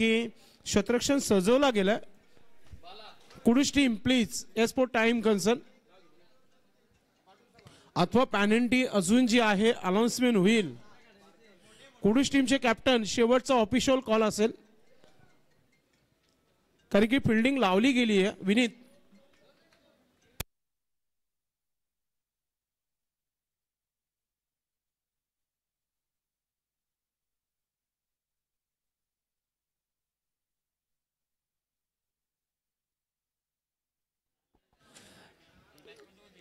की शत्रक्षण सजवला गेला कुडूस टीम प्लीज एस फॉर टाइम कन्सर्न अथवा पॅनल्टी अजून जी आहे अनाऊन्समेंट होईल कुडूस टीमचे कॅप्टन शेवटचा ऑफिशियल कॉल असेल कारण की फिल्डिंग लावली गेली आहे विनीत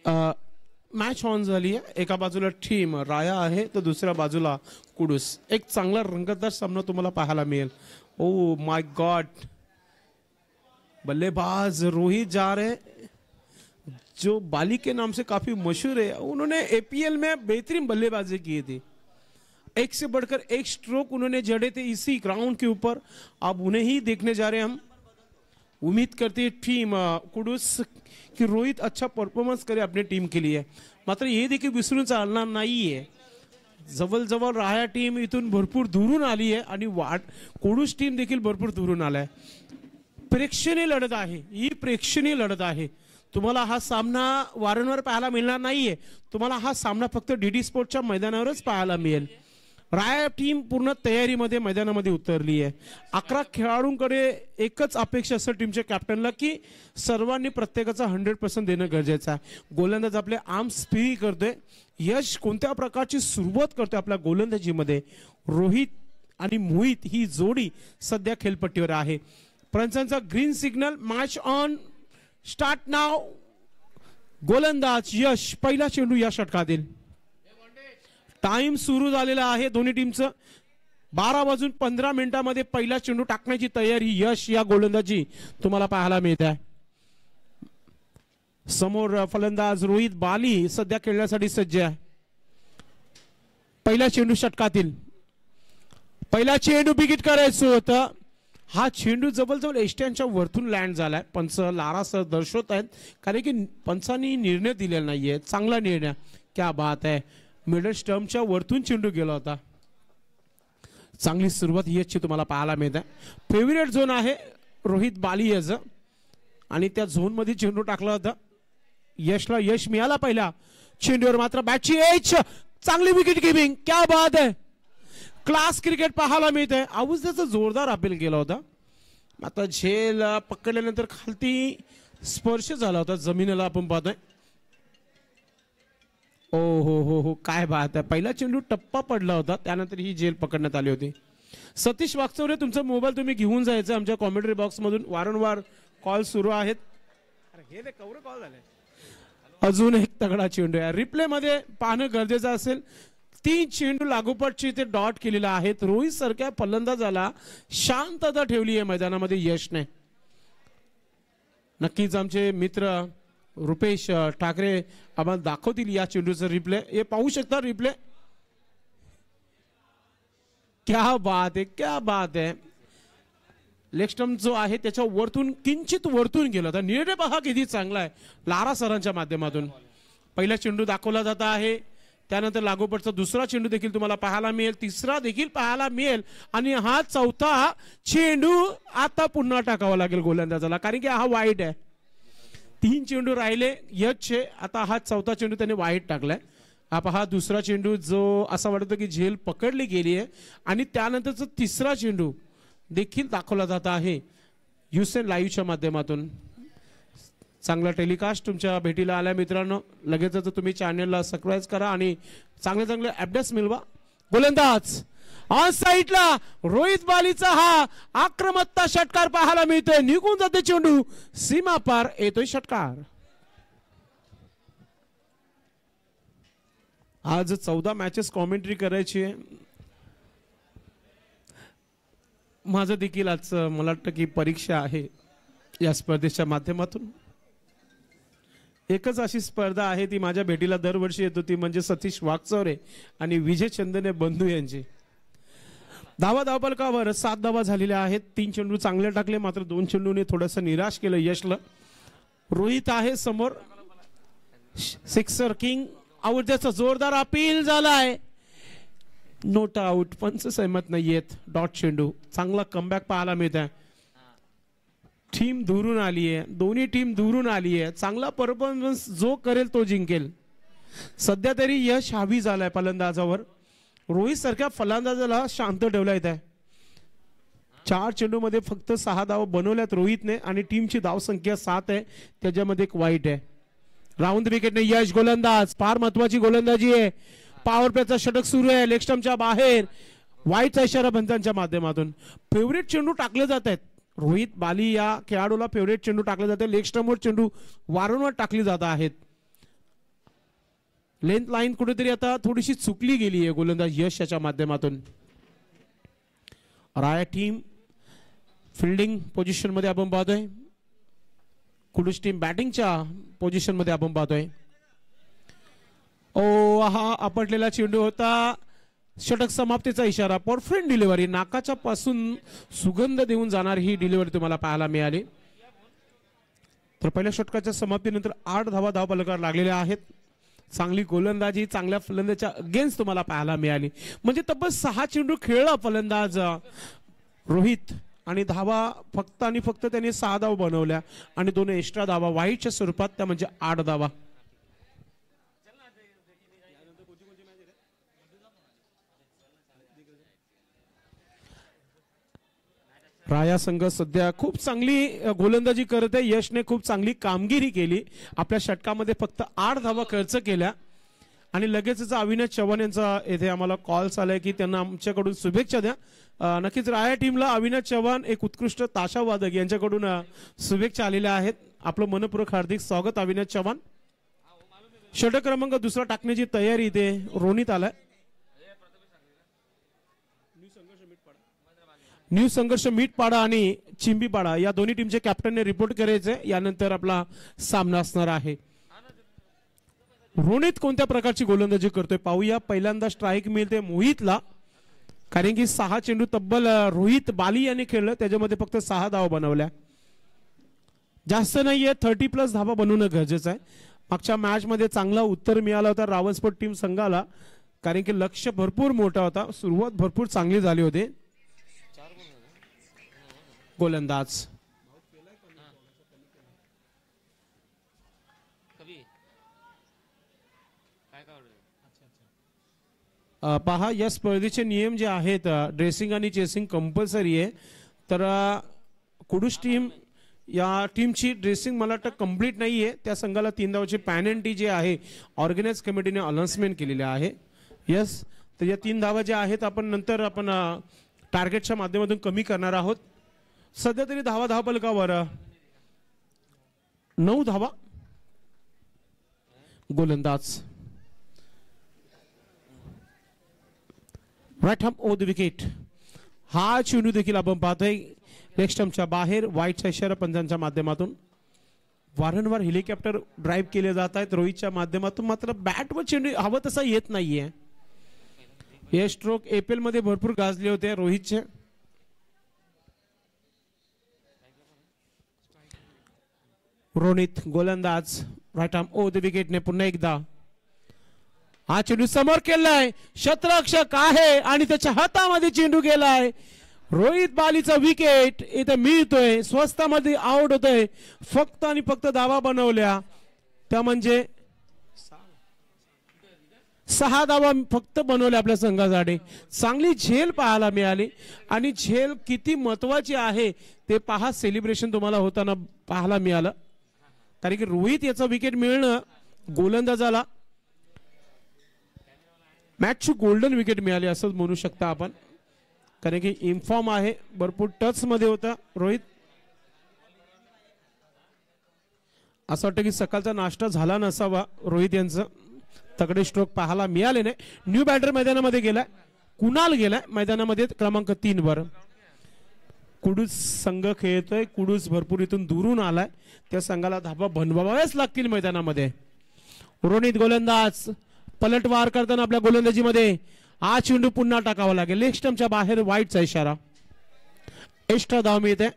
मैच ऑन है एक बाजूला टीम राया आहे तो दुसर बाजूला कुडूस एक चांगला रंगतदार सामना तुम्हारा पहाय मिले ओ माय गॉड बल्लेबाज रोहित जा रहे जो बाली के नाम से काफी मशहूर है उन्होंने एपीएल में बेहतरीन बल्लेबाजी की थी एक से बढ़कर एक स्ट्रोक उन्होंने जड़े थे इसी ग्राउंड के ऊपर अब उन्हें ही देखने जा रहे हैं हम उम्मीद करते टीम कुडूस की रोहित अच्छा परफॉर्मन्स करे अपनी टीम के लिए मात्र हे देखील विसरून चालणार नाही आहे जवळजवळ राहा टीम इथून भरपूर दुरून आली आहे आणि वाट कोडूस टीम देखील भरपूर दुरून आलाय प्रेक्षणीय लढत आहे ही प्रेक्षणीय लढत आहे तुम्हाला हा सामना वारंवार पाहायला मिळणार नाहीये तुम्हाला हा सामना फक्त डीडी स्पोर्टच्या मैदानावरच पाहायला मिळेल राय टीम पूर्ण तयारीमध्ये मैदानामध्ये उतरली आहे अकरा खेळाडूंकडे एकच अपेक्षा असं टीमच्या कॅप्टनला की सर्वांनी प्रत्येकाचा हंड्रेड पर्सेंट देणं गरजेचं आहे गोलंदाज आपले आर्म स्पिरी करतोय यश कोणत्या प्रकारची सुरुवात करतोय आपल्या गोलंदाजीमध्ये रोहित आणि मोहित ही जोडी सध्या खेळपट्टीवर आहे पंचांचा green signal match on start नाव गोलंदाज यश पहिला चेंडू या षटकातील टाइम सुरू झालेला आहे दोन्ही टीमचं बारा वाजून पंधरा मिनिटामध्ये पहिला चेंडू टाकण्याची तयारी यश या गोलंदाजी तुम्हाला पाहायला मिळत आहे समोर फलंदाज रोहित बाली सध्या खेळण्यासाठी सज्ज आहे पहिला चेंडू षटकातील पहिला चेंडू बिगीत करायचं होतं हा चेंडू जवळजवळ एसट्यांच्या वरतून लँड झालाय पंच लारा सर दर्शवत आहेत कारण की पंचांनी निर्णय दिलेला नाहीये चांगला निर्णय क्या बात आहे मिडल स्टम्पच्या वरतून चेंडू गेला होता चांगली सुरुवात यशची तुम्हाला पाहायला मिळते फेवरेट झोन आहे रोहित बाली याचं आणि त्या झोनमध्ये चेंडू टाकला होता यशला यश मिळाला पहिला चेंडूवर मात्र बॅटची एच चांगली विकेट किपिंग क्या बाद आहे क्लास क्रिकेट पाहायला मिळते आऊस त्याचा जोरदार अपील केला होता आता झेल पकडल्यानंतर खालती स्पर्श झाला होता जमिनीला आपण पाहतोय ओ हो, हो हो हो काय बात आहे पहिला चेंडू टप्पा पडला होता त्यानंतर ही जेल पकडण्यात आली होती सतीश रे तुमचा मोबाईल तुम्ही घेऊन जायचं आमच्या कॉमेंटरी बॉक्समधून वारंवार कॉल सुरू आहेत हे कॉल झाले अजून एक तगडा चेंडू आहे रिप्ले मध्ये पाहणं गरजेचं असेल तीन चेंडू लागोपाठची इथे डॉट केलेला आहेत रोहित सारख्या फलंदाजाला शांतता ठेवली आहे मैदानामध्ये यशने नक्कीच आमचे मित्र रुपेश ठाकरे आम्हाला दाखवतील या चेंडूचा रिप्ले हे पाहू शकता रिप्ले क्या बात आहे क्या बात आहे लेक्स्टम जो आहे त्याच्या वरतून किंचित वरतून गेला तर निर्णय पहा किती चांगला आहे लारा सरांच्या माध्यमातून पहिला चेंडू दाखवला जात आहे त्यानंतर लागोपटचा दुसरा चेंडू देखील तुम्हाला पाहायला मिळेल तिसरा देखील पाहायला मिळेल आणि हा चौथा चेंडू आता पुन्हा टाकावा लागेल गोलंदाजाला कारण की हा वाईट आहे तीन चेंडू राहिले चे आता हा चौथा चेंडू त्याने वाईट टाकलाय आप हा दुसरा चेंडू जो असा वाटतो की झेल पकडली गेली आहे आणि त्यानंतरचा तिसरा चेंडू देखील दाखवला जात आहे युसेन लाईव्हच्या माध्यमातून चांगला टेलिकास्ट तुमच्या भेटीला आल्या मित्रांनो लगेचच तुम्ही चॅनलला सबस्क्राईब करा आणि चांगले चांगले अपडेट्स मिळवा गोलंदाज ऑन साईटला रोहित बालीचा हा आक्रमकता षटकार पाहायला मिळतोय निघून जाते चेंडू सीमा पार येतोय षटकार आज चौदा मॅचेस कॉमेंट्री करायची आहे माझं देखील आज मला वाटतं की परीक्षा आहे या स्पर्धेच्या माध्यमातून एकच अशी स्पर्धा आहे ती माझ्या भेटीला दरवर्षी येत होती म्हणजे सतीश वाघचौरे आणि विजय चंदने बंधू यांची धावा धावपलकावर सात धावा झालेल्या आहेत तीन चेंडू चांगले टाकले मात्र दोन चेंडूने थोडंसं निराश केलं यशला रोहित आहे समोर सिक्सर किंग आउट त्याचा जोरदार अपील झालाय नोट आउट पंच सहमत नाहीयेत डॉट चेंडू चांगला कमबॅक पाहायला मिळत आहे टीम दुरून आली आहे दोन्ही टीम धुरून आली आहे चांगला परफॉर्मन्स जो करेल तो जिंकेल सध्या तरी यश हावी झालाय फलंदाजावर रोहित सारख्या फलंदाजाला शांत ठेवला येत आहे चार चेंडूमध्ये फक्त सहा धाव बनवल्यात रोहितने आणि टीमची संख्या सात आहे त्याच्यामध्ये एक वाईट आहे राऊंड विकेटने यश गोलंदाज फार महत्वाची गोलंदाजी आहे पॉवर प्लेचा षटक सुरू आहे लेक्स्टमच्या बाहेर वाईटचा इशारा बंधांच्या माध्यमातून फेवरेट चेंडू टाकले जात आहेत रोहित बाली या खेळाडूला फेवरेट चेंडू टाकले जाते लेग चेंडू वारंवार टाकले जात आहेत लेंथ लाईन कुठेतरी आता थोडीशी चुकली गेली आहे गोलंदाज यश याच्या माध्यमातून राया टीम फिल्डिंग पोझिशनमध्ये आपण पाहतोय कुडूस टीम बॅटिंगच्या पोझिशनमध्ये आपण पाहतोय ओ हा आपटलेला चेंडू होता षटक समाप्तीचा इशारा परफेक्ट डिलिव्हरी नाकाच्या पासून सुगंध देऊन जाणार ही डिलिव्हरी तुम्हाला पाहायला मिळाली तर पहिल्या षटकाच्या समाप्तीनंतर आठ धावा धावपालकार लागलेल्या आहेत चांगली गोलंदाजी चांगल्या फलंदाजच्या अगेन्स्ट तुम्हाला पाहायला मिळाली म्हणजे तब्बल सहा चेंडू खेळला फलंदाज रोहित आणि धावा फक्त आणि फक्त त्यांनी सहा धाव बनवल्या आणि दोन एक्स्ट्रा धावा वाईटच्या स्वरूपात त्या म्हणजे आठ धावा राया संघ सध्या खूप चांगली गोलंदाजी करत आहे यशने खूप चांगली कामगिरी केली आपल्या षटकामध्ये फक्त आठ धावा खर्च केल्या आणि लगेचच अविनाश चव्हाण यांचा येथे आम्हाला कॉल आलाय की त्यांना आमच्याकडून शुभेच्छा द्या नक्कीच राया टीमला अविनाश चव्हाण एक उत्कृष्ट ताशावादक यांच्याकडून शुभेच्छा आलेल्या आहेत आपलं मनपूर्वक हार्दिक स्वागत अविनाश चव्हाण षटक क्रमांक दुसरा टाकण्याची तयारी इथे रोणीत आलाय न्यू संघर्ष मीठपाडा आणि चिंबीपाडा या दोन्ही टीमचे कॅप्टनने रिपोर्ट करायचे यानंतर आपला सामना असणार आहे रोहित कोणत्या प्रकारची गोलंदाजी करतोय पाहूया पहिल्यांदा स्ट्राईक मिळते मोहितला कारण की सहा चेंडू तब्बल रोहित बाली यांनी खेळलं त्याच्यामध्ये फक्त सहा धावा बनवल्या जास्त नाहीये थर्टी प्लस धावा बनवणं गरजेचं आहे मागच्या मॅचमध्ये चांगला उत्तर मिळाला होता रावसपोट टीम संघाला कारण की लक्ष भरपूर मोठा होता सुरुवात भरपूर चांगली झाली होती गोलंदाज पहा या स्पर्धेचे नियम जे आहेत ड्रेसिंग आणि चेसिंग कंपल्सरी आहे तर कुडूस टीम या टीमची ड्रेसिंग मला वाटतं कंप्लीट नाही आहे त्या संघाला तीन धावाची पॅनल्टी जे आहे ऑर्गनाईज कमिटीने अनाउन्समेंट केलेली आहे यस तर या तीन धावा ज्या आहेत आपण नंतर आपण टार्गेटच्या माध्यमातून कमी करणार आहोत सध्या तरी धावा पलका वर नऊ धावा गोलंदाज राईट ओ द विकेट हा चेंडू देखील आपण पाहतोय नेक्स्टमच्या बाहेर वाईटच्या इशारा पंचांच्या माध्यमातून वारंवार हेलिकॉप्टर ड्राईव्ह केले जात आहेत रोहितच्या माध्यमातून मात्र बॅट व चेंडू हवं तसा येत नाहीये हे स्ट्रोक एपीएल मध्ये भरपूर गाजले होते रोहितचे रोनित गोलंदाज राईट आर्म ओ द विकेटने पुन्हा एकदा हा चेंडू समोर केलाय शतरक्षक आहे आणि त्याच्या हातामध्ये चेंडू गेलाय रोहित बालीचा विकेट इथे मिळतोय स्वस्तामध्ये आउट होतोय फक्त आणि फक्त दावा बनवल्या त्या म्हणजे सहा दावा फक्त बनवल्या आपल्या संघासाठी चांगली झेल पाहायला मिळाली आणि झेल किती महत्वाची आहे ते पहा सेलिब्रेशन तुम्हाला होताना पाहायला मिळालं कारण की रोहित याचं विकेट मिळणं गोलंदाजाला मॅचची गोल्डन विकेट मिळाली असंच म्हणू शकता आपण कारण की इन्फॉर्म आहे भरपूर मध्ये होता रोहित असं वाटतं की सकाळचा नाश्ता झाला नसावा रोहित यांचं तगडे स्ट्रोक पाहायला मिळाले नाही न्यू बॅटर मैदानामध्ये गेलाय कुणाल गेलाय मैदानामध्ये क्रमांक तीन वर कुडूस संघ खेळतोय कुडूस भरपूर इथून दुरून आलाय त्या संघाला धाबा बनवाव्याच लागतील मैदानामध्ये रोणीत गोलंदाज पलटवार करताना आपल्या गोलंदाजीमध्ये आज चेंडू पुन्हा टाकावा लागेल लेग स्टम्पच्या बाहेर वाईटचा इशारा एक्स्ट्रा धाव मिळते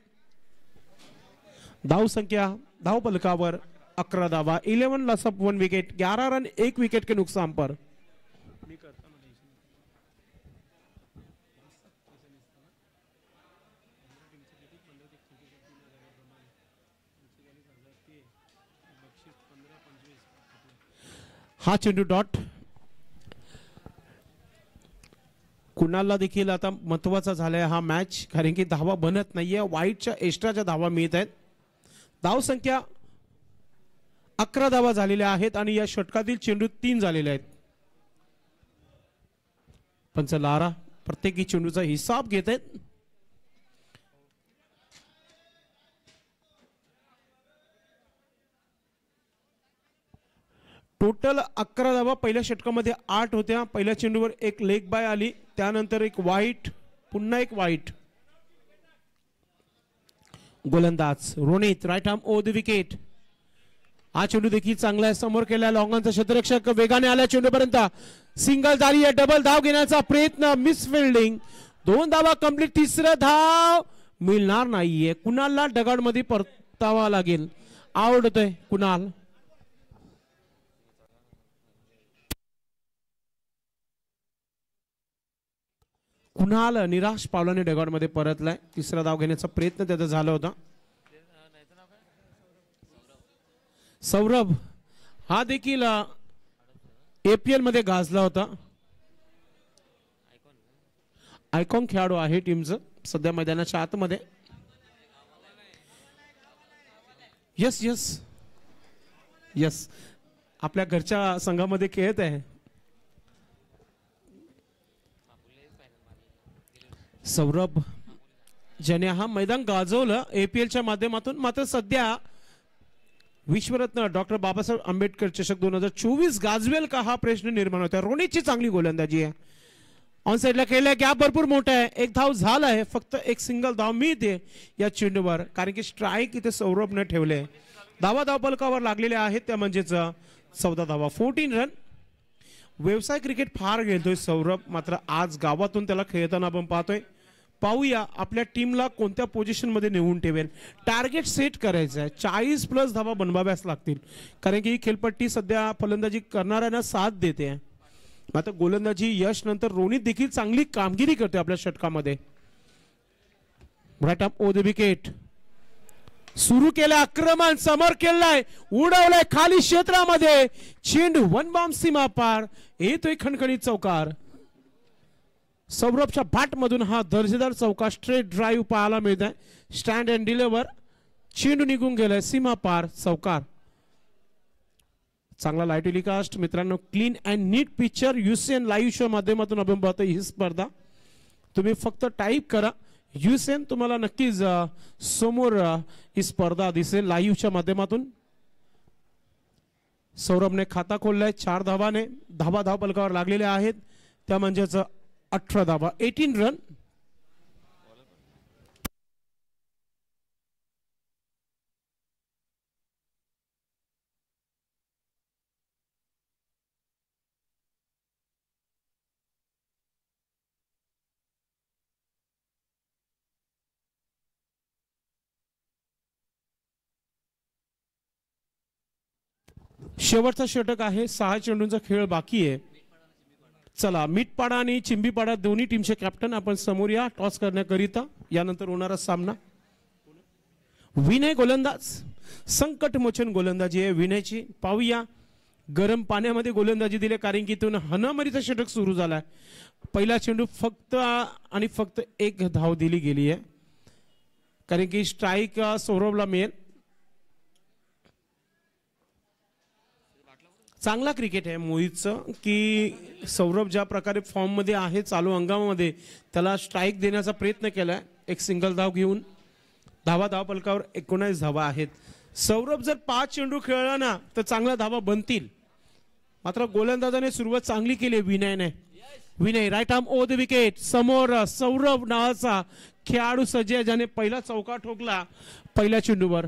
धाव संख्या धाव पलकावर अकरा धावा इलेव्हन लॉस वन विकेट ग्यारा रन एक विकेट के नुकसान पर हा चेंडू डॉट कुणाला देखील आता महत्वाचा झालाय हा मॅच कारण की धावा बनत नाहीये वाईटच्या एक्स्ट्राच्या धावा मिळत आहेत धावसंख्या अकरा धावा झालेल्या आहेत आणि या षटकातील चेंडू तीन झालेले आहेत पंच लारा प्रत्येकी चेंडूचा हिसाब घेत आहेत टोटल अकरा धावा पहिल्या षटकामध्ये आठ होत्या पहिल्या चेंडूवर एक लेग बाय आली त्यानंतर एक वाईट पुन्हा एक वाईट गोलंदाज Ronit right arm over the wicket हा चेंडू देखील चांगला आहे समोर केला लॉंगांचा क्षेत्ररक्षक वेगाने आल्या चेंडूपर्यंत सिंगल झाली आहे डबल धाव घेण्याचा प्रयत्न मिस फिल्डिंग दोन धावा कम्प्लीट तिसरा धाव मिळणार नाहीये कुणालला मध्ये परतावा लागेल आवडतोय कुणाल कुणाल निराश पावलाने मध्ये परतलाय तिसरा धाव घेण्याचा प्रयत्न त्याचा झाला होता सौरभ हा देखील एपीएल मध्ये गाजला होता आयकॉन खेळाडू आहे टीमचं सध्या मैदानाच्या आतमध्ये यस यस यस आपल्या घरच्या संघामध्ये खेळत आहे सौरभ ज्याने हा मैदान गाजवलं एपीएलच्या माध्यमातून मात्र सध्या विश्वरत्न डॉक्टर बाबासाहेब आंबेडकर चषक दोन हजार चोवीस गाजवेल का हा प्रश्न निर्माण होता रोनीची चांगली गोलंदाजी आहे ऑन साईडला केलं गॅप भरपूर मोठा आहे एक धाव झाला आहे फक्त एक सिंगल धाव मिळते या चेंडूवर कारण की स्ट्राईक इथे सौरभने ठेवले धावा पलकावर लागलेल्या आहेत त्या म्हणजेच चौदा धावा फोर्टीन रन व्यवसाय क्रिकेट फार खेळतोय सौरभ मात्र आज गावातून त्याला खेळताना आपण पाहतोय पाहूया आपल्या टीमला कोणत्या मध्ये नेऊन ठेवेल टार्गेट सेट करायचं आहे चाळीस प्लस धावा बनवाव्यास लागतील कारण की ही खेळपट्टी सध्या फलंदाजी करणाऱ्यांना साथ देते आता गोलंदाजी यश नंतर रोनीत देखील चांगली कामगिरी करते आपल्या षटकामध्ये ऑफ ओ द विकेट सुरू केलं आक्रमण समोर केलाय उडवलाय खाली क्षेत्रामध्ये चेंड वन बॉम्ब सीमा पार येतोय खणखणीत चौकार सौरभच्या बाटमधून हा दर्जेदार चौका स्ट्रेट ड्राईव्ह पाहायला मिळत आहे स्टँड अँड डिलेवर चेंडू निघून गेलाय सीमा पार चौकार चांगला लाईव्ह टेलिकास्ट मित्रांनो क्लीन अँड नीट पिक्चर युसेन लाईव्ह शो माध्यमातून आपण ही स्पर्धा तुम्ही फक्त टाईप करा युसेन तुम्हाला नक्कीच समोर ही स्पर्धा दिसेल लाईव्हच्या माध्यमातून सौरभने खाता खोललाय चार धावाने धावा धाव पलकावर लागलेल्या आहेत त्या म्हणजेच अठरा धावा एटीन रन शेवटचा षटक आहे सहा चेंडूंचा खेळ बाकी आहे चला मिटपाडा आणि चिंबीपाडा दोन्ही टीमचे कॅप्टन आपण समोर या टॉस करण्याकरिता यानंतर होणारा सामना विनय गोलंदाज संकटमोचन गोलंदाजी आहे विनयची पाहूया गरम पाण्यामध्ये गोलंदाजी दिली कारण की तिथून हनामरीचा षटक सुरू आहे पहिला चेंडू फक्त आणि फक्त एक धाव दिली गेली आहे कारण की स्ट्राईक सौरभला मिळेल चांगला क्रिकेट आहे मोहितचं की सौरभ ज्या प्रकारे मध्ये आहे चालू हंगामामध्ये त्याला स्ट्राईक देण्याचा प्रयत्न केला आहे एक सिंगल धाव घेऊन धावा धाव पलकावर एकोणास धावा आहेत सौरभ जर पाच चेंडू खेळला ना तर चांगला धावा बनतील मात्र गोलंदाजाने सुरुवात चांगली केली विनयने Vinay right arm over the wicket समोर सौरभ नावाचा खेळाडू सज्ज ज्याने पहिला चौका ठोकला पहिल्या चेंडूवर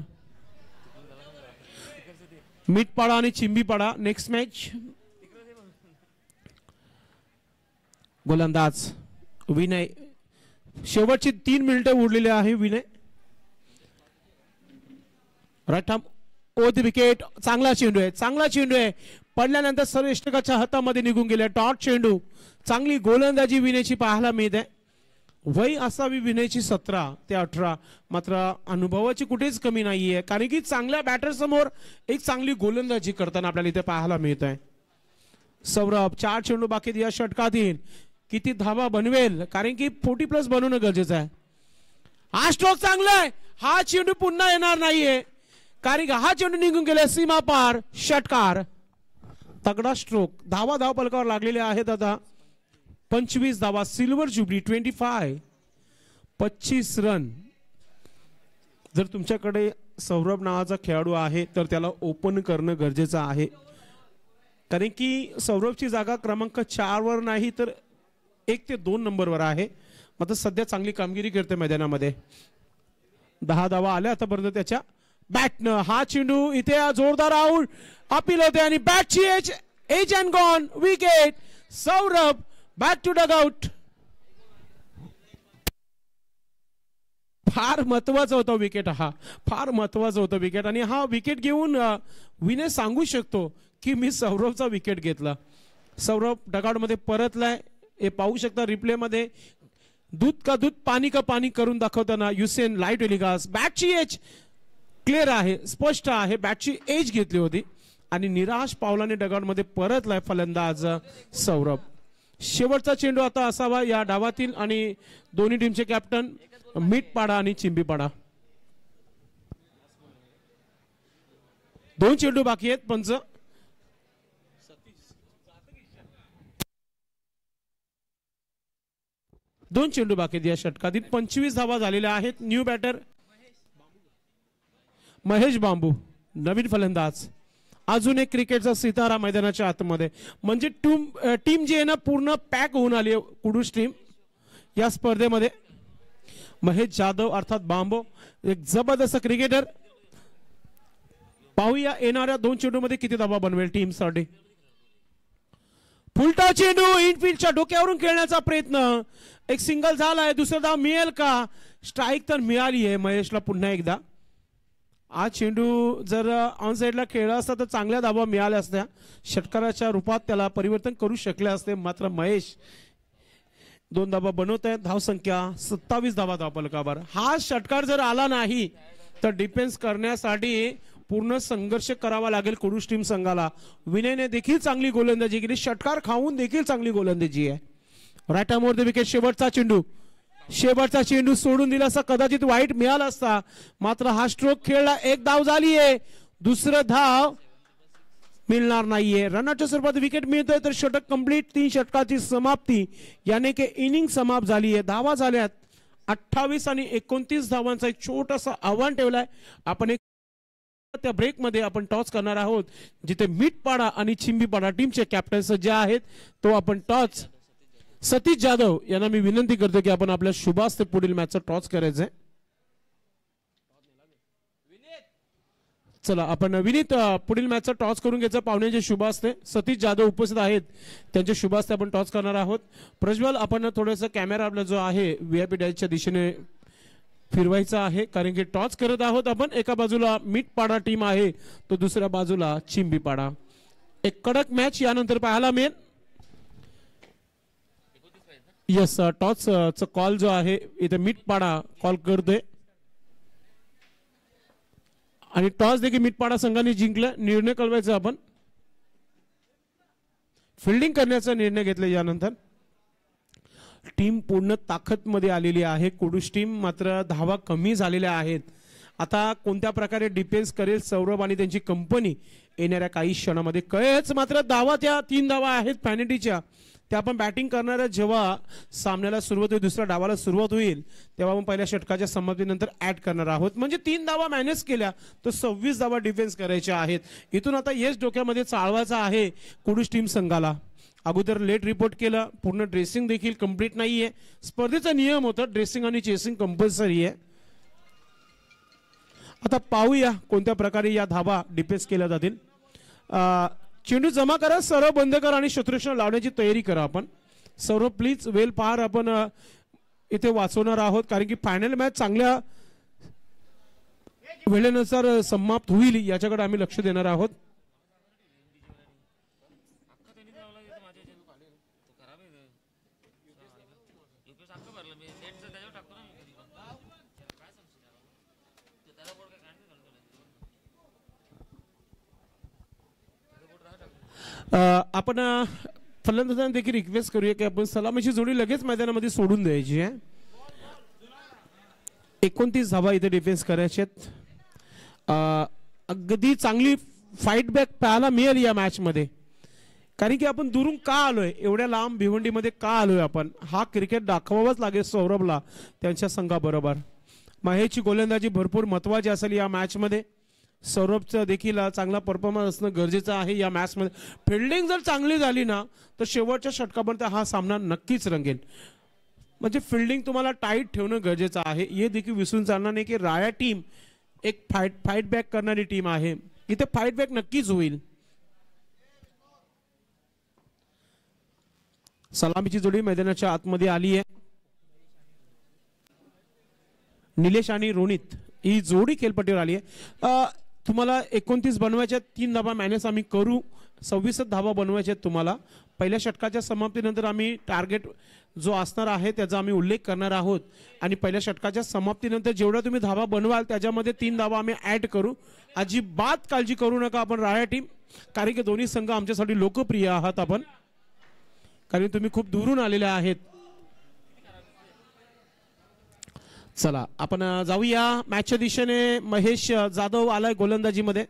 पाडा आणि चिंबीपाडा नेक्स्ट मॅच गोलंदाज विनय शेवटची तीन मिनिटं उरलेली आहे विनय रटम ओत विकेट चांगला चेंडू आहे चांगला चेंडू आहे पडल्यानंतर सर्वेष्टकाच्या हातामध्ये निघून गेले टॉट चेंडू चांगली गोलंदाजी विनयची पाहायला मिळते वय असावी विनयची सतरा ते अठरा मात्र अनुभवाची कुठेच कमी नाही आहे कारण की चांगल्या बॅटरसमोर एक चांगली गोलंदाजी करताना आपल्याला इथे पाहायला मिळत आहे सौरभ चार चेंडू बाकी या षटकातील किती धावा बनवेल कारण की फोर्टी प्लस बनवणं गरजेचं आहे हा स्ट्रोक चांगला आहे हा चेंडू पुन्हा येणार नाहीये कारण की हा चेंडू निघून गेला सीमा पार षटकार तगडा स्ट्रोक धावा धाव पलकावर लागलेले आहेत आता पंचवीस धावा सिल्वर जुबली ट्वेंटी फाय पच्चीस रन जर तुमच्याकडे सौरभ नावाचा खेळाडू आहे तर त्याला ओपन करणं गरजेचं आहे कारण की सौरभची जागा क्रमांक चारवर नाही तर एक ते दोन नंबरवर आहे मात्र सध्या चांगली कामगिरी करते मैदानामध्ये दहा धावा आल्या आतापर्यंत त्याच्या बॅटनं हा चेंडू इथे जोरदार आऊट अपील होते आणि बॅटची edge edge and gone wicket Saurabh back to dugout फार महत्वाचा होता विकेट हा फार महत्वाचा होता विकेट आणि हा विकेट घेऊन विनय सांगू शकतो की मी सौरभचा विकेट घेतला सौरभ मध्ये परतलाय हे पाहू शकता रिप्लेमध्ये दूध का दूध पाणी का पाणी करून दाखवताना युसेन लाईट एलिगास बॅटची एज क्लिअर आहे स्पष्ट आहे बॅटची एज घेतली होती आणि निराश पावलाने मध्ये परतलाय फलंदाज सौरभ शेवटचा चेंडू आता असावा या डावातील आणि दोन्ही टीमचे कॅप्टन पाडा आणि चिंबीपाडा दोन चेंडू बाकी आहेत पंच दोन चेंडू बाकी आहेत या षटकातील पंचवीस धावा झालेल्या आहेत न्यू बॅटर महेश बांबू नवीन फलंदाज अजून एक क्रिकेटचा सितारा मैदानाच्या आतमध्ये म्हणजे टूम टीम जी आहे ना पूर्ण पॅक होऊन आली आहे कुडूस टीम या स्पर्धेमध्ये महेश जाधव अर्थात बांबो एक जबरदस्त क्रिकेटर पाहूया येणाऱ्या दोन चेंडूमध्ये किती दबा बनवेल टीमसाठी फुलटा चेंडू इनफिल्डच्या डोक्यावरून खेळण्याचा प्रयत्न एक सिंगल झाला आहे दुसरा धाव मिळेल का स्ट्राईक तर मिळाली आहे महेशला पुन्हा एकदा आज चेंडू जर ऑन साईडला खेळला असता तर चांगल्या धाबा मिळाल्या असत्या षटकाराच्या रूपात त्याला परिवर्तन करू शकले असते मात्र महेश दोन धाबा बनवत आहेत धावसंख्या सत्तावीस धाबा धावपलकावर हा षटकार जर आला नाही तर डिफेन्स करण्यासाठी पूर्ण संघर्ष करावा लागेल कुरुष टीम संघाला विनयने देखील चांगली गोलंदाजी केली षटकार खाऊन देखील चांगली गोलंदाजी आहे रायटामोर द विकेट शेवटचा चेंडू शेवटचा चेंडू सोडून दिला असता कदाचित वाईट मिळाला असता मात्र हा स्ट्रोक खेळला एक धाव झाली आहे दुसरं धाव मिळणार नाहीये रनाच्या स्वरूपात विकेट मिळतोय तर षटक कंप्लीट तीन षटकाची समाप्ती याने की इनिंग समाप्त झाली आहे धावा झाल्यात अठ्ठावीस आणि एकोणतीस धावांचा एक छोटासा आव्हान ठेवलाय आपण एक त्या ब्रेकमध्ये आपण टॉस करणार आहोत जिथे मिठपाडा आणि चिंबीपाडा टीमचे कॅप्टन्स जे आहेत तो आपण टॉस सतीश जाधव यांना मी विनंती करतो की आपण आपल्या शुभास ते पुढील मॅचचं टॉस करायचंय चला आपण विनीत पुढील मॅचचा टॉस करून घ्यायचा पाहुण्याचे शुभ असते सतीश जाधव उपस्थित आहेत त्यांचे शुभ असते आपण टॉस करणार आहोत प्रज्वल आपण थोडस कॅमेरा आपला जो आहे व्ही आय डॅचच्या दिशेने फिरवायचा आहे कारण की टॉस करत आहोत आपण एका बाजूला मीठपाडा टीम आहे तो दुसऱ्या बाजूला चिंबीपाडा एक कडक मॅच यानंतर पाहायला मिळेल येस टॉस च कॉल जो आहे इथे मिटपाडा कॉल करतोय आणि टॉस देखील मिटपाडा संघाने जिंकला निर्णय कळवायचा आपण फिल्डिंग करण्याचा निर्णय घेतला यानंतर टीम पूर्ण मध्ये आलेली आहे कुडूस टीम मात्र धावा कमी झालेल्या आहेत आता कोणत्या प्रकारे डिफेन्स करेल सौरभ आणि त्यांची कंपनी येणाऱ्या काही क्षणामध्ये कळेच मात्र धावा त्या तीन धावा आहेत फॅनिटीच्या ते आपण बॅटिंग करणाऱ्या जेव्हा सामन्याला सुरुवात होईल दुसऱ्या डावाला सुरुवात होईल तेव्हा आपण पहिल्या षटकाच्या संमतीनंतर ऍड करणार आहोत म्हणजे तीन धावा मॅनेज केल्या तर सव्वीस धावा डिफेन्स करायच्या आहेत इथून आता येस डोक्यामध्ये चाळवायचा आहे कुडूस टीम संघाला अगोदर लेट रिपोर्ट केला पूर्ण ड्रेसिंग देखील कम्प्लीट नाही आहे स्पर्धेचा नियम होता ड्रेसिंग आणि चेसिंग कंपल्सरी आहे आता पाहूया कोणत्या प्रकारे या धावा डिफेन्स केल्या जातील चेंडू जमा करा सर्व बंद करा आणि शत्रुष्ण लावण्याची तयारी करा आपण सर्व प्लीज वेल पार आपण इथे वाचवणार आहोत कारण की फायनल मॅच चांगल्या वेळेनुसार समाप्त होईल याच्याकडे आम्ही लक्ष देणार आहोत आपण फलंदाजांना देखील रिक्वेस्ट करूया की आपण सलामीची जोडी लगेच मैदानामध्ये सोडून द्यायची आहे एकोणतीस धावा इथे डिफेन्स करायचे अगदी चांगली फाईट बॅक पाहायला मिळेल या मॅचमध्ये कारण की आपण दुरून का आलोय एवढ्या लांब भिवंडीमध्ये का आलोय आपण हा क्रिकेट दाखवावाच लागेल सौरभला त्यांच्या संघाबरोबर महेशची गोलंदाजी भरपूर महत्वाची असेल या मॅचमध्ये सौरभचं देखील चांगला परफॉर्मन्स असणं गरजेचं आहे या मॅचमध्ये फिल्डिंग जर चांगली झाली ना तर शेवटच्या षटकापर्यंत हा सामना नक्कीच रंगेल म्हणजे फिल्डिंग तुम्हाला टाईट ठेवणं गरजेचं आहे हे देखील विसरून चालणार नाही की राया टीम एक फाईट फाईट बॅक करणारी टीम आहे इथे फाईट बॅक नक्कीच होईल सलामीची जोडी मैदानाच्या आतमध्ये आली आहे निलेश आणि रोनित ही जोडी खेळपट्टीवर आली आहे तुम्हाला एकोणतीस बनवायच्या तीन धाबा मॅनेज आम्ही करू सव्वीसच धाबा बनवायचे आहेत तुम्हाला पहिल्या षटकाच्या समाप्तीनंतर आम्ही टार्गेट जो असणार आहे त्याचा आम्ही उल्लेख करणार आहोत आणि पहिल्या षटकाच्या समाप्तीनंतर जेवढा तुम्ही धाबा बनवाल त्याच्यामध्ये तीन धाबा आम्ही ॲड करू अजिबात काळजी करू नका आपण राया टीम कारण की दोन्ही संघ आमच्यासाठी लोकप्रिय आहात आपण कारण तुम्ही खूप दुरून आलेले आहेत चला आपण जाऊया मॅचच्या दिशेने महेश जाधव आलाय गोलंदाजीमध्ये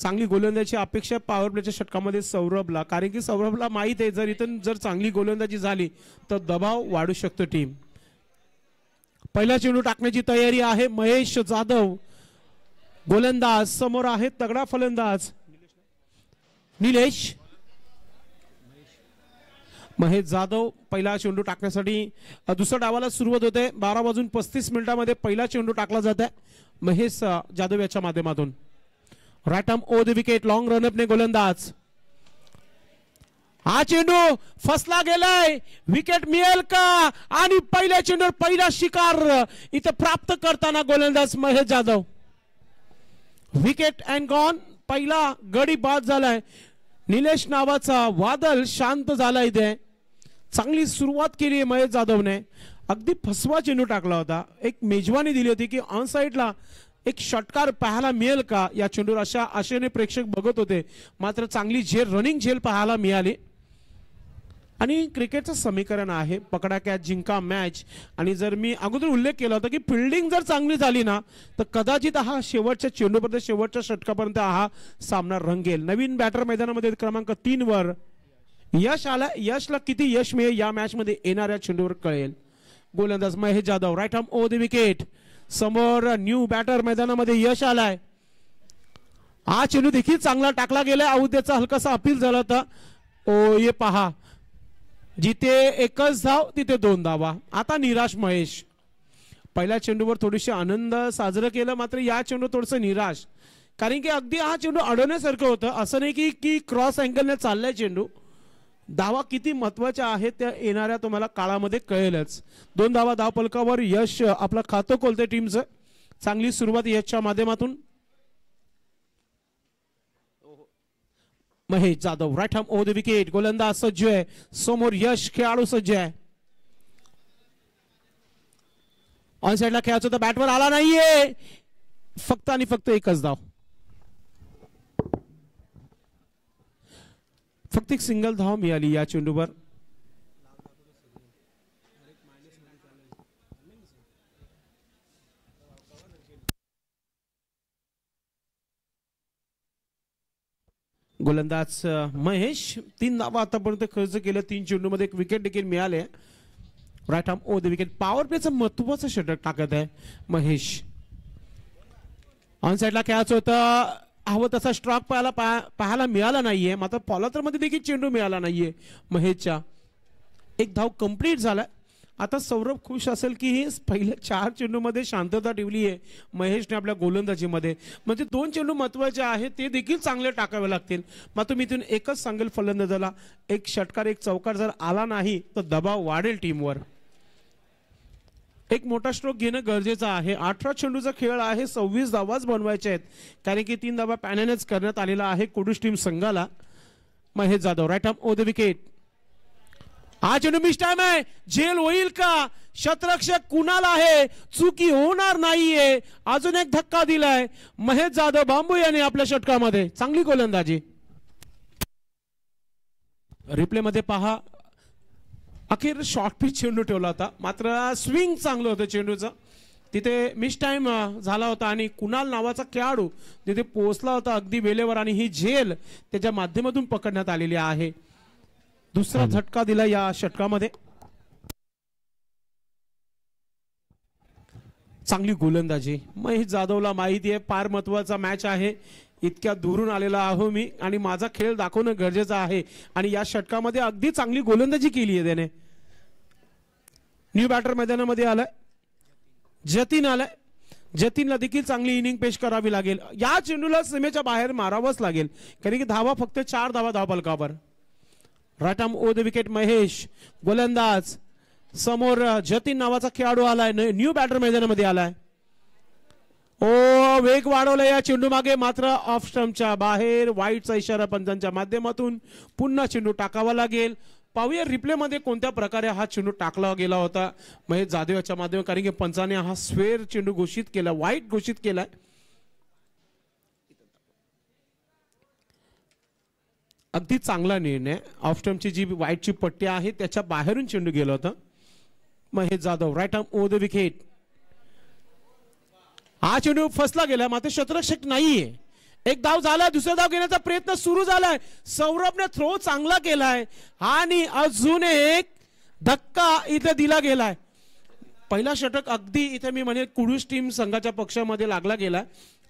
चांगली गोलंदाजी अपेक्षा पॉवर प्लेच्या षटकामध्ये सौरभला कारण की सौरभला माहित आहे जर इथून जर चांगली गोलंदाजी झाली तर दबाव वाढू शकतो टीम पहिला चेंडू टाकण्याची तयारी आहे महेश जाधव गोलंदाज समोर आहे तगडा फलंदाज निलेश महेश जाधव पहिला चेंडू टाकण्यासाठी दुसऱ्या डावाला सुरुवात होते बारा वाजून पस्तीस मिनिटामध्ये पहिला चेंडू टाकला जात आहे महेश जाधव याच्या माध्यमातून right arm over the wicket long रनअपने गोलंदाज हा चेंडू फसला गेलाय विकेट मिळेल का आणि पहिल्या चेंडूवर पहिला शिकार इथं प्राप्त करताना गोलंदाज Mahesh Jadhav wicket and gone पहिला गडी बाद झालाय निलेश नावाचा वादल शांत झाला इथे चांगली सुरुवात केली आहे महेश जाधवने अगदी फसवा चेंडू टाकला होता एक मेजवानी दिली होती की ऑन साईडला एक षटकार पाहायला मिळेल का या चेंडूवर अशा आशेने प्रेक्षक बघत होते मात्र चांगली झेल रनिंग झेल पाहायला मिळाली आणि क्रिकेटचं समीकरण आहे पकडा कॅच जिंका मॅच आणि जर मी अगोदर उल्लेख केला होता की फिल्डिंग जर चांगली झाली ना तर कदाचित हा शेवटच्या चेंडूपर्यंत शेवटच्या षटकापर्यंत हा सामना रंगेल नवीन बॅटर मैदानामध्ये क्रमांक तीनवर वर यश आला यशला किती यश मिळेल या मॅचमध्ये येणाऱ्या चेंडूवर कळेल गोलंदाज Mahesh Jadhav right arm over the wicket समोर न्यू बॅटर मैदानामध्ये यश आलाय हा चेंडू देखील चांगला टाकला गेला अवध्याचा हलकासा अपील झाला होता ओ ये पहा जिथे एकच धाव तिथे दोन धावा आता निराश महेश पहिल्या चेंडूवर थोडीशी आनंद साजरं केलं मात्र या चेंडू थोडस निराश कारण की अगदी हा चेंडू अडवण्यासारखं होतं असं नाही की की क्रॉस अँगलने चाललाय चेंडू धावा किती महत्वाच्या आहेत त्या येणाऱ्या तुम्हाला काळामध्ये कळेलच दोन धावा धावपलकावर यश आपलं खातं कोलते टीमचं चांगली सुरुवात यशच्या माध्यमातून Mahesh Jadhav right arm over the wicket गोलंदाज सज्ज आहे समोर यश खेळाडू सज्ज आहे ऑन साइडला खेळायचं तर बॅटवर आला नाहीये फक्त आणि फक्त एकच धाव फक्त एक सिंगल धाव मिळाली या चेंडूवर गोलंदाज महेश तीन धावा आतापर्यंत खर्च केलं तीन चेंडू मध्ये एक विकेट देखील मिळाले right arm over the wicket power प्लेचं महत्वाचं षटक टाकत आहे महेश ऑन साईडला खेळायचं होतं हवं तसा स्ट्रॉक पाहायला पा पाहायला मिळाला नाहीये आहे मात्र मध्ये देखील चेंडू मिळाला नाहीये आहे महेशच्या एक धाव कंप्लीट झाला आता सौरभ खुश असेल की ही पहिल्या चार चेंडूमध्ये शांतता ठेवली आहे महेशने आपल्या गोलंदाजीमध्ये म्हणजे दोन चेंडू महत्त्वाचे आहेत ते देखील चांगले टाकावे लागतील मात्र मी इथून एकच सांगेल फलंदाजाला एक षटकार एक चौकार जर आला नाही तर दबाव वाढेल टीमवर एक मोठा स्ट्रोक घेणं गरजेचं आहे अठरा चेंडूचा खेळ आहे सव्वीस धावाच बनवायचे आहेत कारण की तीन धावा पॅनेनेच करण्यात आलेला आहे कुडूस टीम संघाला Mahesh Jadhav right arm over the wicket हा चेंडू मिस टाइम आहे झेल होईल का शतरक्षक कुणाला आहे चुकी होणार नाहीये अजून एक धक्का दिलाय महेश जाधव बांबू याने आपल्या षटकामध्ये चांगली गोलंदाजी रिप्ले मध्ये पहा अखेर शॉर्ट पिच चेंडू ठेवला होता मात्र स्विंग चांगलं होतं चेंडूचं तिथे मिस टाईम झाला होता आणि कुणाल नावाचा खेळाडू तिथे पोहोचला होता अगदी वेळेवर आणि ही झेल त्याच्या माध्यमातून पकडण्यात आलेली आहे दुसरा झटका दिला या षटकामध्ये चांगली गोलंदाजी महेश जाधवला माहिती आहे फार महत्वाचा मॅच आहे इतक्या दुरून आलेला आहो मी आणि माझा खेळ दाखवणं गरजेचं आहे आणि या षटकामध्ये अगदी चांगली गोलंदाजी केली आहे त्याने न्यू बॅटर मैदानामध्ये आलाय जतीन आलाय जतीनला देखील चांगली इनिंग पेश करावी लागेल या चेंडूला सीमेच्या बाहेर मारावंच लागेल कारण की धावा फक्त चार धावा धावा पलकावर राटाम ओ विकेट महेश गोलंदाज समोर जतीन नावाचा खेळाडू आलाय न्यू बॅटर मैदानामध्ये आलाय ओ वेग वाढवला या चेंडू मागे मात्र ऑफ स्टम्पच्या बाहेर वाईटचा इशारा पंचांच्या माध्यमातून पुन्हा चेंडू टाकावा लागेल पाहूया मध्ये कोणत्या प्रकारे हा चेंडू टाकला गेला होता महेश जाधव याच्या माध्यमात कारण की पंचाने हा स्वेर चेंडू घोषित केला वाईट घोषित केलाय अगदी चांगला निर्णय ऑफ स्टम्पची जी वाईटची पट्टी आहे त्याच्या बाहेरून चेंडू गेला होता Mahesh Jadhav right arm over the wicket हा चेंडू फसला गेला मात्र क्षेत्रक्षक नाहीये एक धाव झाला दुसरा धाव घेण्याचा प्रयत्न सुरू झालाय सौरभने थ्रो चांगला केलाय आणि अजून एक धक्का इथे दिला गेलाय पहिला षटक अगदी इथे मी म्हणेल कुडूस टीम संघाच्या पक्षामध्ये लागला गेलाय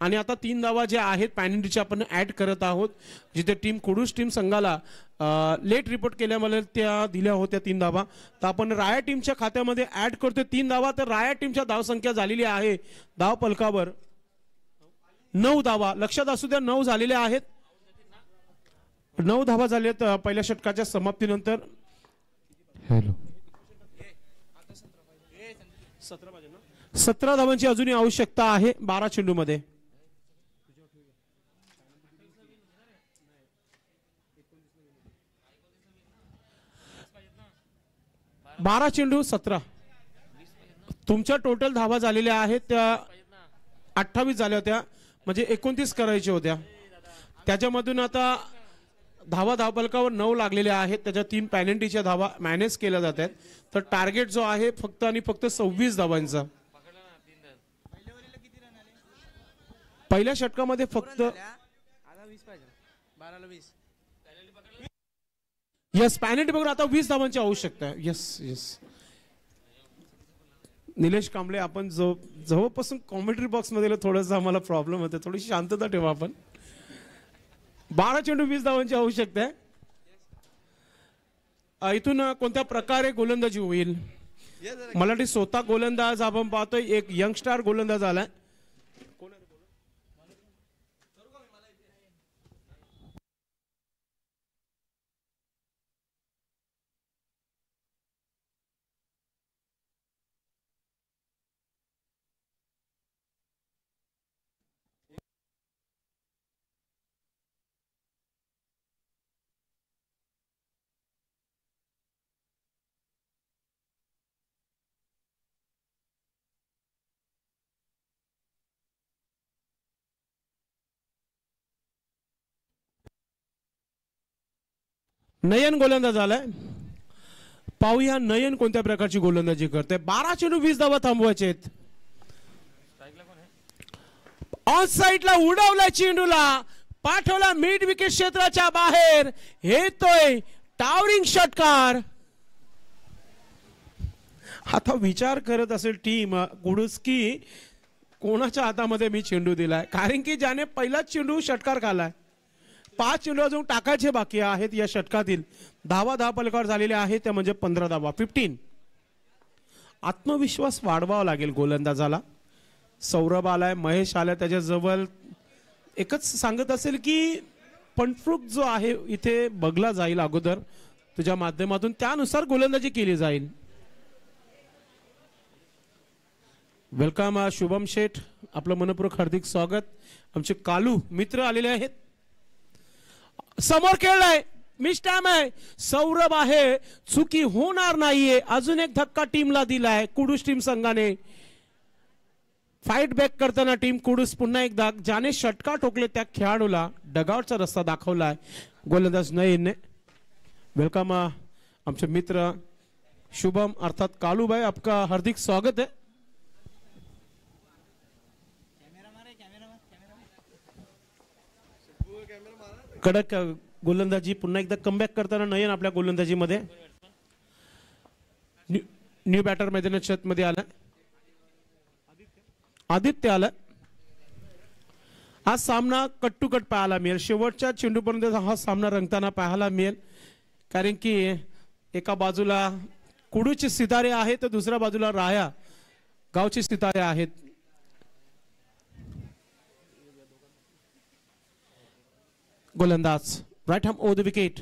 आणि आता तीन धावा जे आहेत पॅन आपण ॲड करत आहोत जिथे टीम कुडूस टीम संघाला लेट रिपोर्ट केल्यामुळे त्या दिल्या होत्या तीन धावा तर आपण राया टीमच्या खात्यामध्ये ॲड करतोय तीन धावा तर राया टीमच्या धावसंख्या झालेली आहे धाव पलकावर नऊ धावा लक्षात असू द्या नऊ झालेल्या आहेत नऊ धावा झाल्यात पहिल्या षटकाच्या समाप्तीनंतर हॅलो सतरा धावांची अजूनही आवश्यकता आहे बारा चेंडूमध्ये बारा चेंडू सतरा तुमच्या टोटल धावा झालेल्या आहेत त्या अठ्ठावीस झाल्या होत्या म्हणजे एकोणतीस करायच्या होत्या त्याच्यामधून आता धावा धावपलकावर नऊ लागलेल्या आहेत त्याच्या तीन पॅनल्टीच्या धावा मॅनेज केल्या जात आहेत तर टार्गेट जो आहे फक्त आणि फक्त सव्वीस धावांचा पहिल्या षटकामध्ये फक्त यस पॅनेट बघून आता वीस धावांची आवश्यकता यस यस निलेश कांबळे आपण जो जवळपासून कॉमेंट्री बॉक्समध्ये थोडंसं आम्हाला प्रॉब्लेम होता थोडीशी शांतता ठेवा आपण बारा चेंडू वीस धावांची आवश्यकता आहे इथून कोणत्या प्रकारे गोलंदाजी होईल मला वाटते स्वतः गोलंदाज आपण पाहतोय एक यंगस्टार गोलंदाज आलाय नयन गोलंदाज आलाय पाहूया नयन कोणत्या प्रकारची गोलंदाजी करते बारा चेंडू वीस धावा थांबवायचे आहेत ऑन साईडला उडवला चेंडूला पाठवला मिड विकेट क्षेत्राच्या बाहेर येतोय टावरिंग षटकार आता विचार करत असेल टीम गुडुस्की कोणाच्या हातामध्ये मी चेंडू दिलाय कारण की ज्याने पहिलाच चेंडू षटकार खालाय पाच चेंडू अजून टाकायचे बाकी आहेत या षटकातील दहावा दहा पलकावर झालेल्या आहेत त्या म्हणजे पंधरा धावा फिफ्टीन आत्मविश्वास वाढवावा लागेल गोलंदाजाला सौरभ आलाय महेश आलाय त्याच्याजवळ एकच सांगत असेल की पणफ्रुक जो आहे इथे बघला जाईल अगोदर तुझ्या माध्यमातून त्यानुसार गोलंदाजी केली जाईल वेलकम शुभम शेठ आपलं मनपूर्वक हार्दिक स्वागत आमचे कालू मित्र आलेले आहेत समोर खेळलाय मिस टाइम आहे सौरभ आहे चुकी होणार नाहीये अजून एक धक्का टीमला दिलाय कुडूस टीम संघाने फाईट बॅक करताना टीम कुडूस पुन्हा एकदा ज्याने षटका ठोकले त्या खेळाडूला डगावचा रस्ता दाखवलाय गोलंदाज ने वेलकम आमचे मित्र शुभम अर्थात कालूबाई आपका हार्दिक स्वागत आहे कडक गोलंदाजी पुन्हा एकदा कमबॅक करताना नयन आपल्या गोलंदाजीमध्ये न्यू बॅटर मैदानाच्या मध्ये आलं आदित्य आलं हा सामना कट पाहायला मिळेल शेवटच्या चेंडूपर्यंत हा सामना रंगताना पाहायला मिळेल कारण की एका बाजूला कुडूचे सितारे आहेत तर दुसऱ्या बाजूला राया गावचे सितारे आहेत गोलंदाज right arm over the wicket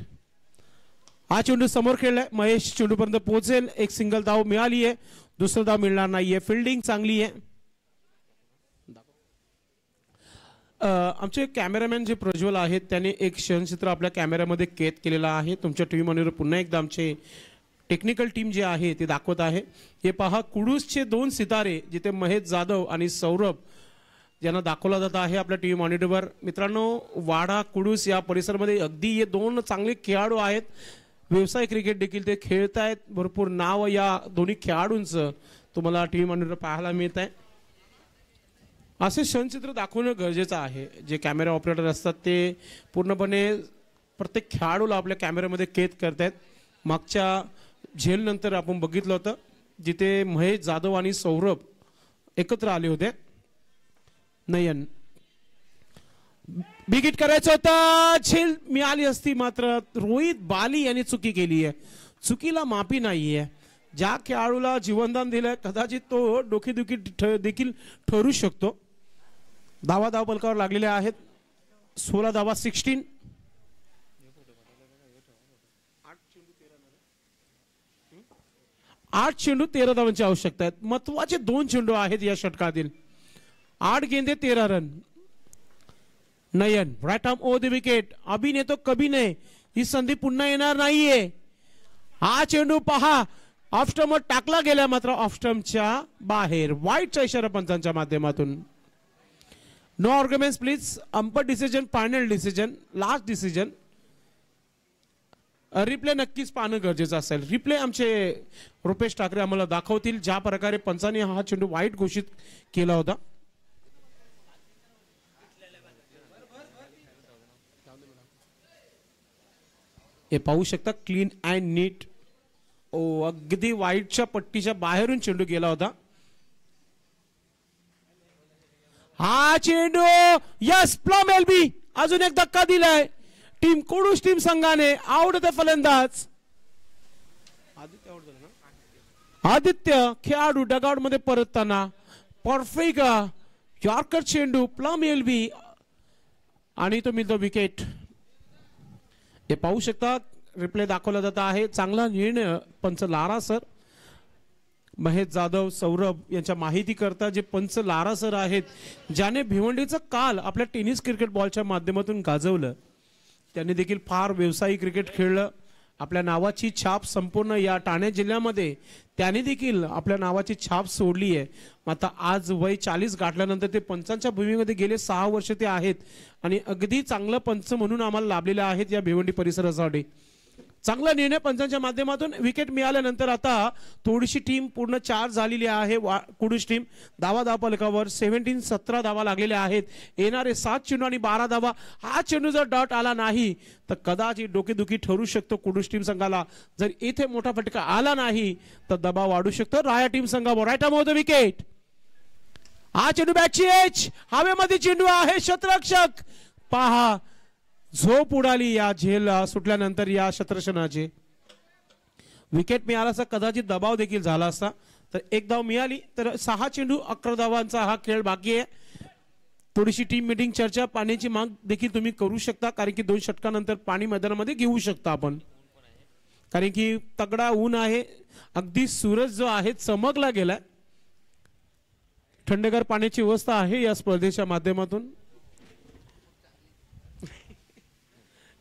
हा चेंडू समोर खेळलाय महेश पर्यंत पोहोचेल एक सिंगल धाव मिळाली आहे दुसरं धाव मिळणार नाहीये फिल्डिंग चांगली आहे आमचे कॅमेरामॅन जे प्रज्वल आहेत त्यांनी एक क्षणचित्र आपल्या कॅमेऱ्यामध्ये कैद केलेलं आहे तुमच्या टीव्ही व्हीमध्ये पुन्हा एकदा आमचे टेक्निकल टीम जे आहे ते दाखवत आहे हे पहा कुडूसचे दोन सितारे जिथे महेश जाधव आणि सौरभ ज्यांना दाखवला जात आहे आपल्या टी व्ही मॉनिटरवर मित्रांनो वाडा कुडूस या परिसरामध्ये अगदी हे दोन चांगले खेळाडू आहेत व्यवसाय क्रिकेट देखील ते खेळत आहेत भरपूर नाव या दोन्ही खेळाडूंचं तुम्हाला टी व्ही मॉनिटर पाहायला मिळत आहे असे क्षणचित्र दाखवणं गरजेचं आहे जे कॅमेरा ऑपरेटर असतात ते पूर्णपणे प्रत्येक खेळाडूला आपल्या कॅमेऱ्यामध्ये कैद करतायत मागच्या झेलनंतर आपण बघितलं होतं जिथे महेश जाधव आणि सौरभ एकत्र आले होते नयन बिगिट करायचं होतं झेल मिळाली असती मात्र रोहित बाली यांनी चुकी केली आहे चुकीला माफी नाही आहे ज्या खेळाडूला जीवनदान दिलंय कदाचित तो डोकेदुखी देखील ठरू शकतो दावा दाव बलकावर लागलेल्या आहेत सोळा दावा सिक्स्टीन आठ चेंडू तेरा धावांची आवश्यकता आहेत महत्वाचे दोन चेंडू आहेत या षटकातील आठ गेंदे तेरा रन नयन राइट आम ओ द विकेट नहीं तो कभी नाही ही संधी पुन्हा येणार नाहीये हा चेंडू पहा ऑफ टाकला गेला मात्र ऑफ च्या बाहेर च्या इशारा पंचांच्या माध्यमातून no argument please umpire decision final decision last decision replay नक्कीच पाहणं गरजेचं असेल रिप्ले आमचे रुपेश ठाकरे आम्हाला दाखवतील ज्या प्रकारे पंचांनी हा चेंडू वाईट घोषित केला होता हे पाहू शकता क्लीन अँड नीट ओ अगदी वाईटच्या पट्टीच्या बाहेरून चेंडू गेला होता हा चेंडू यस प्लम बी अजून एक धक्का दिलाय टीम कोडूस टीम संघाने आउट होता फलंदाज आदित्य आदित्य खेळाडू डगआउट मध्ये परतताना परफेक्ट यॉर्कर चेंडू प्लम बी आणि तो मिळतो विकेट हे पाहू शकता रिप्ले दाखवला जात आहे चांगला निर्णय पंच लारा सर महेश जाधव सौरभ यांच्या माहिती करता जे पंच लारा सर आहेत ज्याने भिवंडीचं काल आपल्या टेनिस क्रिकेट बॉलच्या माध्यमातून गाजवलं त्यांनी देखील फार व्यावसायिक क्रिकेट खेळलं आपल्या नावाची छाप संपूर्ण या ठाणे जिल्ह्यामध्ये त्याने देखील आपल्या नावाची छाप सोडली आहे आता आज वय चाळीस गाठल्यानंतर ते पंचांच्या भूमीमध्ये गेले सहा वर्ष ते आहेत आणि अगदी चांगलं पंच म्हणून आम्हाला लाभलेले आहेत या भिवंडी परिसरासाठी चांगला निर्णय पंचांच्या माध्यमातून विकेट मिळाल्यानंतर आता थोडीशी टीम पूर्ण चार झालेली आहे वा कुडूस टीम दहा पलकावर सेव्हन्टीन सतरा धावा लागलेल्या आहेत येणारे सात चेंडू आणि बारा धावा हा चेंडू जर डॉट आला नाही तर कदाचित डोकेदुखी ठरू शकतो कुडूश टीम संघाला जर इथे मोठा फटका आला नाही तर दबाव वाढू शकतो राया टीम संघावर रायटा मोहतो विकेट हा चेंडू बॅटची एच हवेमध्ये चेंडू आहे शतरक्षक पहा झोप उडाली या झेल सुटल्यानंतर या शत्रशनाचे विकेट मिळाला असता कदाचित दबाव देखील झाला असता तर एक धाव मिळाली तर सहा चेंडू अकरा धावांचा हा खेळ बाकी आहे थोडीशी टीम मिटिंग चर्चा पाण्याची माग देखील तुम्ही करू शकता कारण की दोन षटकानंतर पाणी मैदानामध्ये घेऊ शकता आपण कारण की तगडा ऊन आहे अगदी सूरज जो आहे चमकला गेलाय थंडगार पाण्याची व्यवस्था आहे या स्पर्धेच्या माध्यमातून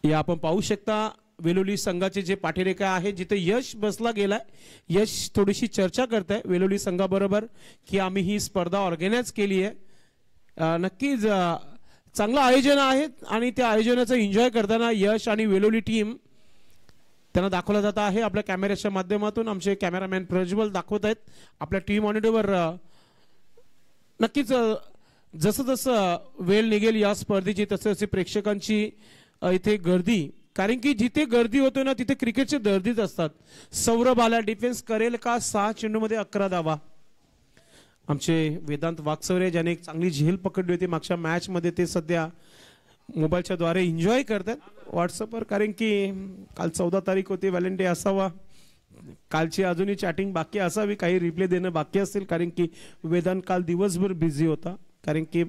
या आपण पाहू शकता वेलोली संघाचे जे पाठीरेखा आहे जिथे यश बसला गेलाय यश थोडीशी चर्चा करत आहे वेलोली संघाबरोबर की आम्ही ही स्पर्धा ऑर्गनाईज केली आहे नक्कीच चांगलं आयोजन आहे आणि त्या आयोजनाचं एन्जॉय करताना यश आणि वेलोली टीम त्यांना दाखवला जात आहे आपल्या कॅमेऱ्याच्या माध्यमातून आमचे कॅमेरामॅन प्रज्वल दाखवत आहेत आपल्या टीम मॉनिटरवर नक्कीच जसं जसं वेळ निघेल या स्पर्धेची तसे तसे प्रेक्षकांची इथे गर्दी कारण की जिथे गर्दी होतो ना तिथे क्रिकेटचे दर्दीच असतात सौरभ आला डिफेन्स करेल का सहा चेंडूमध्ये अकरा दावा आमचे वेदांत वाक्सवरे ज्याने एक चांगली झेल पकडली होती मागच्या मॅचमध्ये ते सध्या मोबाईलच्या द्वारे एन्जॉय करतात व्हॉट्सअपवर कारण की काल चौदा तारीख होती व्हॅलेंटे असावा कालची अजूनही चॅटिंग बाकी असावी काही रिप्ले देणं बाकी असेल कारण की वेदांत काल दिवसभर बिझी होता कारण की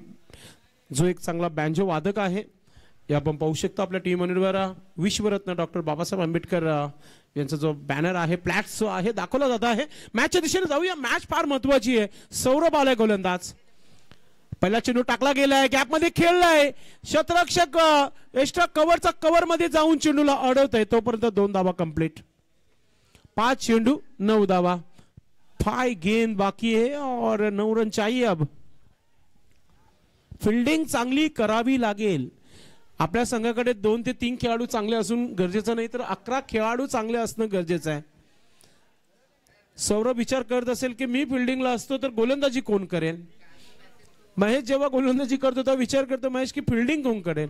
जो एक चांगला बँजो वादक आहे या आपण पाहू शकतो आपल्या टीम उमेदवार विश्वरत्न डॉक्टर बाबासाहेब आंबेडकर यांचा जो बॅनर आहे प्लॅट जो आहे दाखवला जात आहे मॅचच्या दिशेने जाऊया मॅच फार महत्वाची आहे सौरभ आलाय गोलंदाज पहिला चेंडू टाकला गेलाय गॅपमध्ये खेळलाय शतरक्षक एक्स्ट्रा कव्हरचा कव्हर मध्ये जाऊन चेंडूला अडवत आहे तोपर्यंत दोन दावा कंप्लीट पाच चेंडू नऊ दावा फाय गेंद बाकी आहे और नऊ रन चाहिए अब फिल्डिंग चांगली करावी लागेल आपल्या संघाकडे दोन ते तीन खेळाडू चांगले असून गरजेचं नाही तर अकरा खेळाडू चांगले असणं गरजेचं आहे सौरभ विचार करत असेल की मी फिल्डिंगला असतो तर गोलंदाजी कोण करेल महेश जेव्हा गोलंदाजी करतो तेव्हा विचार करतो महेश की फिल्डिंग कोण करेल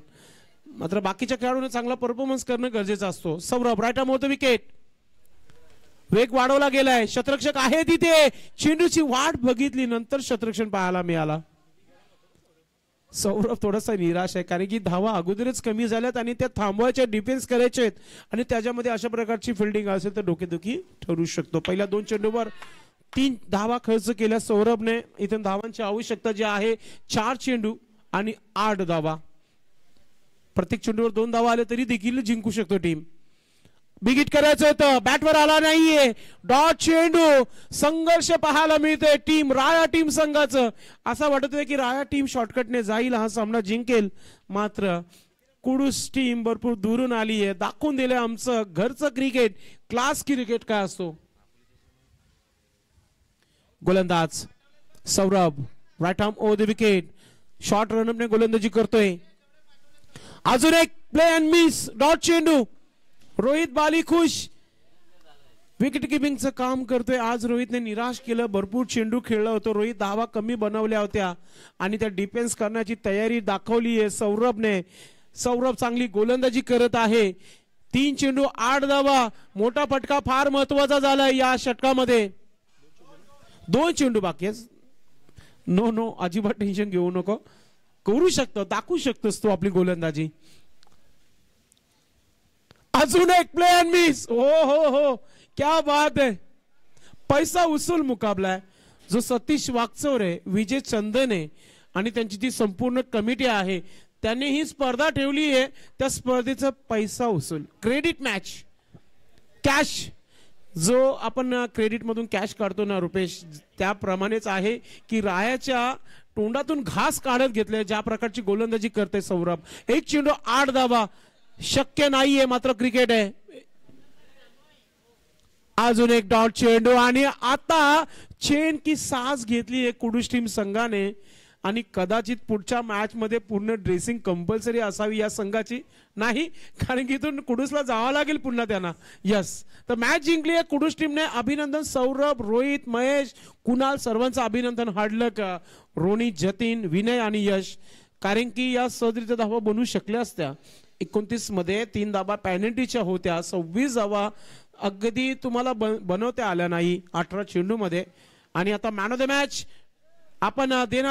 मात्र बाकीच्या खेळाडूने चांगला परफॉर्मन्स करणं गरजेचं असतो सौरभ राईट मोहतो विकेट वेग वाढवला गेलाय शतरक्षक आहे तिथे चेंडूची वाट बघितली नंतर शतरक्षण पाहायला मिळाला सौरभ थोडासा निराश आहे कारण की धावा अगोदरच कमी झाल्यात आणि त्या थांबवायच्या डिफेन्स करायचे आहेत आणि त्याच्यामध्ये अशा प्रकारची फिल्डिंग असेल तर डोकेदुखी ठरू शकतो पहिल्या दोन चेंडूवर तीन धावा खर्च केल्या सौरभने इथे धावांची आवश्यकता जी आहे चार चेंडू आणि आठ धावा प्रत्येक चेंडूवर दोन धावा आले तरी देखील जिंकू शकतो टीम बिगिट करायचं होतं बॅटवर आला नाहीये डॉट चेंडू संघर्ष पाहायला मिळतोय टीम राया टीम संघाचं असं वाटत की राया टीम शॉर्टकटने जाईल हा सामना जिंकेल मात्र कुडूस टीम भरपूर दुरून आली आहे दाखवून दिलं आमचं घरचं क्रिकेट क्लास क्रिकेट काय असतो गोलंदाज Saurabh right arm over the wicket short रनअपने गोलंदाजी करतोय अजून एक प्ले अँड मिस डॉट चेंडू रोहित बाली खुश विकेट किपिंगचं काम करतोय आज रोहितने निराश केलं भरपूर चेंडू खेळला होतो रोहित धावा कमी बनवल्या होत्या आणि त्या डिफेन्स करण्याची तयारी दाखवली आहे सौरभने सौरभ चांगली गोलंदाजी करत आहे तीन चेंडू आठ धावा मोठा फटका फार महत्वाचा झाला या षटकामध्ये दोन चेंडू बाकी नो नो अजिबात टेन्शन घेऊ नको करू शकतो दाखवू शकतोस तू आपली गोलंदाजी अजून एक प्लेन मिस हो हो हो क्या बात है पैसा उसूल मुकाबला आहे जो सतीश वागचौरे विजय चंदने आणि त्यांची जी संपूर्ण कमिटी आहे त्यांनी ही स्पर्धा ठेवली आहे त्या स्पर्धेचा पैसा उसूल क्रेडिट मॅच कॅश जो आपण क्रेडिटमधून कॅश काढतो ना रुपेश त्याप्रमाणेच आहे की रायाच्या तोंडातून घास काढत घेतले ज्या प्रकारची गोलंदाजी करते सौरभ एक चेंडू आठ धावा शक्य नाहीये मात्र क्रिकेट आहे अजून एक डॉट चेंडू आणि आता चेन की सास घेतली आहे कुडूस टीम संघाने आणि कदाचित पुढच्या मॅच मध्ये पूर्ण ड्रेसिंग कंपल्सरी असावी या संघाची नाही कारण की इथून कुडूसला जावं लागेल पुन्हा त्यांना यस तर मॅच जिंकली आहे कुडूस टीमने अभिनंदन सौरभ रोहित महेश कुणाल सर्वांचं अभिनंदन हाडलं का रोनी जतीन विनय आणि यश कारण की या सदरीचा धावा बनू शकल्या असत्या एकोणतीस मध्ये तीन धाबा पॅनल्टीच्या होत्या सव्वीस धाबा अगदी तुम्हाला बनवता आल्या नाही अठरा मध्ये आणि आता मॅन ऑफ द मॅच आपण देणार